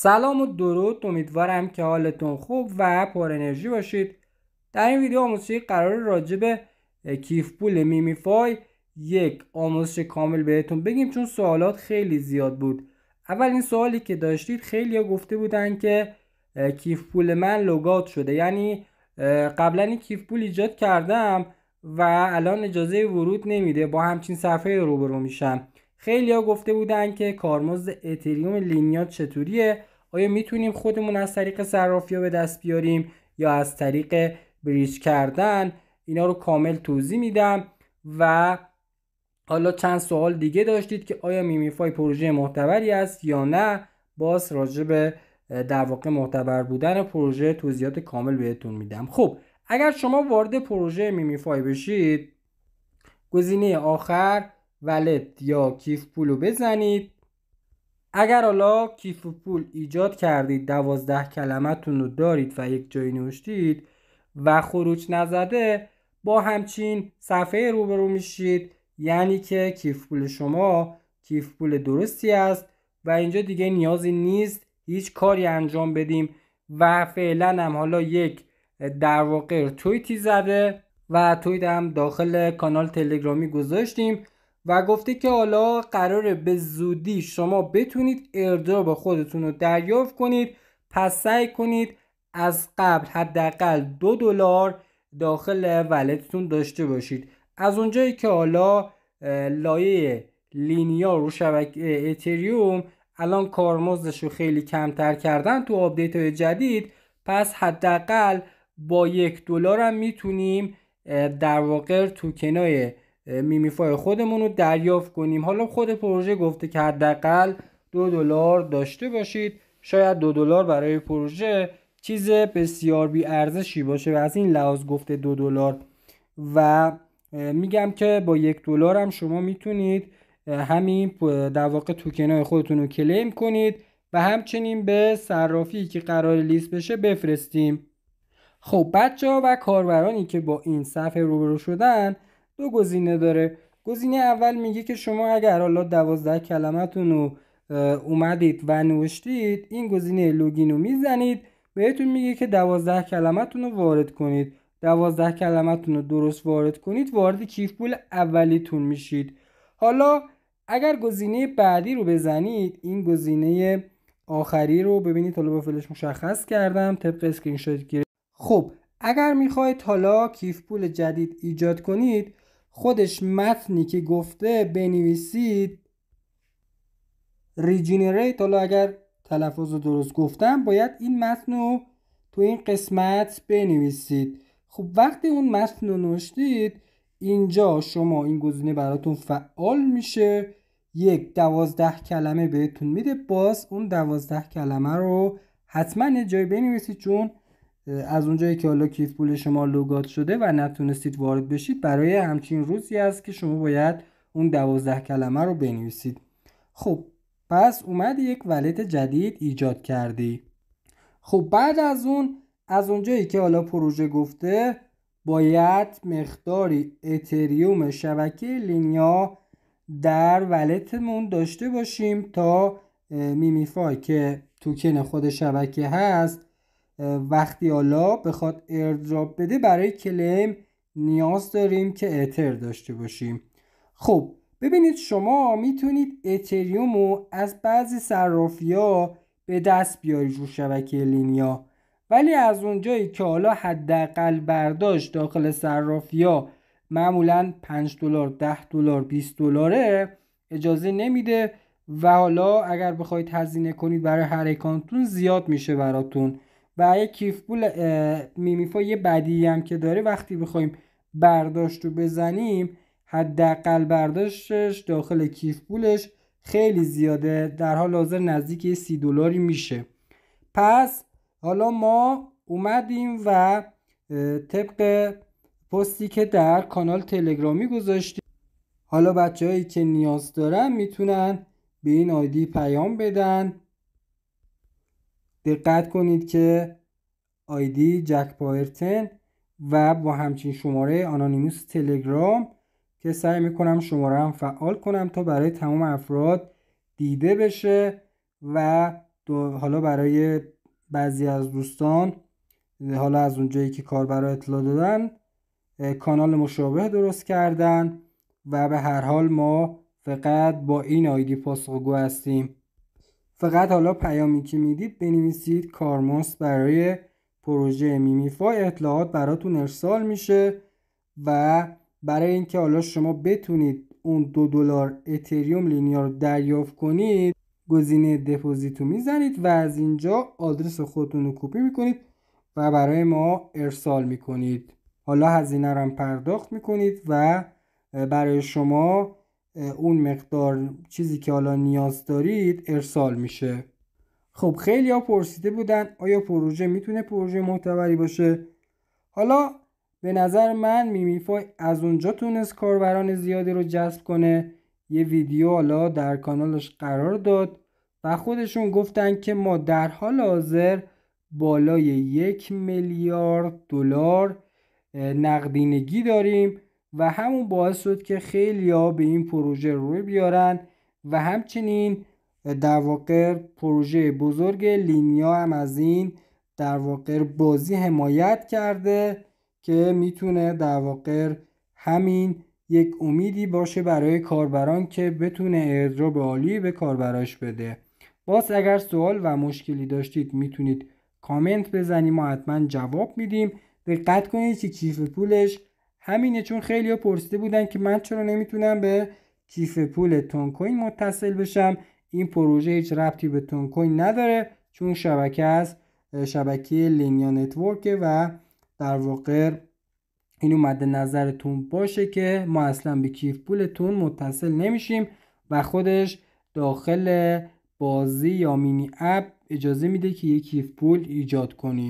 سلام و درود امیدوارم که حالتون خوب و پر انرژی باشید در این ویدیو آموزشی قرار راجع به کیف پول میمیفای یک آموزش کامل بهتون بگیم چون سوالات خیلی زیاد بود اولین سوالی که داشتید خیلی گفته بودن که کیف پول من لوگات شده یعنی قبلا این کیف پول ایجاد کردم و الان اجازه ورود نمیده با همچین صفحه روبرو میشم ها گفته بودن که کارمزد اتریوم لینیات چطوریه آیا میتونیم خودمون از طریق صرافی به دست بیاریم یا از طریق بریج کردن اینا رو کامل توضیح میدم و حالا چند سوال دیگه داشتید که آیا میمیفای پروژه محتبری است یا نه باز راجع به در واقع محتبر بودن پروژه توضیحات کامل بهتون میدم خب اگر شما وارد پروژه میمیفای بشید گزینه آخر ولت یا کیف پولو بزنید اگر حالا کیف پول ایجاد کردید دوازده کلمتون رو دارید و یک جایی نوشتید و خروج نزده با همچین صفحه روبرو میشید یعنی که کیف پول شما کیف پول درستی است و اینجا دیگه نیازی نیست هیچ کاری انجام بدیم و فعلا هم حالا یک در واقع تویتی زده و تویت هم داخل کانال تلگرامی گذاشتیم و گفته که حالا قراره به زودی شما بتونید ارجاب خودتون رو دریافت کنید پس سعی کنید از قبل حداقل دو دلار داخل ولتتون داشته باشید از اونجایی که حالا لایه لینیا رو شبکه اتریوم الان کارمزدش رو خیلی کمتر کردن تو آپدیت های جدید پس حداقل با یک دلار هم میتونیم در واقع توکنای میمیفای خودمون رو دریافت کنیم حالا خود پروژه گفته که حداقل دو دلار داشته باشید شاید دو دلار برای پروژه چیز بسیار بی ارزشی باشه و از این لحاظ گفته دو دلار و میگم که با یک دلار هم شما میتونید همین در واقع توکن های خودتون رو کلیم کنید و همچنین به صرافی که قرار لیست بشه بفرستیم خب بچه ها و کاربرانی که با این صفحه روبرو شدن دو گزینه داره گزینه اول میگه که شما اگر حالا دوازده کلمتون رو اومدید و نوشتید این گزینه لوگین رو میزنید بهتون میگه که دوازده کلمتون رو وارد کنید دوازده کلمتون رو درست وارد کنید وارد کیف پول اولیتون میشید حالا اگر گزینه بعدی رو بزنید این گزینه آخری رو ببینید حالا با فلش مشخص کردم طبق اسکرین شات خب اگر میخواید حالا کیف پول جدید ایجاد کنید خودش متنی که گفته بنویسید ریجینریت حالا اگر تلفظ رو درست گفتم باید این متن تو این قسمت بنویسید خب وقتی اون متن رو نوشتید اینجا شما این گزینه براتون فعال میشه یک دوازده کلمه بهتون میده باز اون دوازده کلمه رو حتما یه جای بنویسید چون از اونجایی که حالا کیف پول شما لوگات شده و نتونستید وارد بشید برای همچین روزی است که شما باید اون دوازده کلمه رو بنویسید خب پس اومد یک ولت جدید ایجاد کردی خب بعد از اون از اونجایی که حالا پروژه گفته باید مقداری اتریوم شبکه لینیا در ولتمون داشته باشیم تا میمیفای که توکن خود شبکه هست وقتی حالا بخواد ایردراپ بده برای کلیم نیاز داریم که اتر داشته باشیم خب ببینید شما میتونید اتریوم رو از بعضی صرافی ها به دست بیارید رو شبکه لینیا ولی از اونجایی که حالا حداقل برداشت داخل صرافی ها معمولا 5 دلار 10 دلار 20 دلاره اجازه نمیده و حالا اگر بخواید هزینه کنید برای هر اکانتون زیاد میشه براتون و یه کیف پول میمیفا یه بدی هم که داره وقتی بخوایم برداشت رو بزنیم حداقل برداشتش داخل کیف پولش خیلی زیاده در حال حاضر نزدیک سی دلاری میشه پس حالا ما اومدیم و طبق پستی که در کانال تلگرامی گذاشتیم حالا بچههایی که نیاز دارن میتونن به این آیدی پیام بدن دقت کنید که آیدی جک پاورتن و با همچین شماره آنانیموس تلگرام که سعی میکنم شماره هم فعال کنم تا برای تمام افراد دیده بشه و حالا برای بعضی از دوستان حالا از اونجایی که کار برای اطلاع دادن کانال مشابه درست کردن و به هر حال ما فقط با این آیدی پاسخگو هستیم فقط حالا پیامی که میدید بنویسید کارموس برای پروژه میمیفا اطلاعات براتون ارسال میشه و برای اینکه حالا شما بتونید اون دو دلار اتریوم لینیار رو دریافت کنید گزینه دپوزیت رو میزنید و از اینجا آدرس خودتون رو کپی میکنید و برای ما ارسال میکنید حالا هزینه رو هم پرداخت میکنید و برای شما اون مقدار چیزی که حالا نیاز دارید ارسال میشه خب خیلی ها پرسیده بودن آیا پروژه میتونه پروژه معتبری باشه حالا به نظر من میمیفای از اونجا تونست کاربران زیادی رو جذب کنه یه ویدیو حالا در کانالش قرار داد و خودشون گفتن که ما در حال حاضر بالای یک میلیارد دلار نقدینگی داریم و همون باعث شد که خیلی ها به این پروژه روی بیارن و همچنین در واقع پروژه بزرگ لینیا هم از این در واقع بازی حمایت کرده که میتونه در واقع همین یک امیدی باشه برای کاربران که بتونه به عالی به کاربراش بده باز اگر سوال و مشکلی داشتید میتونید کامنت بزنید ما حتما جواب میدیم دقت کنید که کیف پولش همینه چون خیلی پرسیده بودن که من چرا نمیتونم به کیف پول تونکوین متصل بشم این پروژه هیچ ربطی به تونکوین نداره چون شبکه از شبکه لینیا نتورکه و در واقع اینو مد نظرتون باشه که ما اصلا به کیف پولتون متصل نمیشیم و خودش داخل بازی یا مینی اپ اجازه میده که یک کیف پول ایجاد کنیم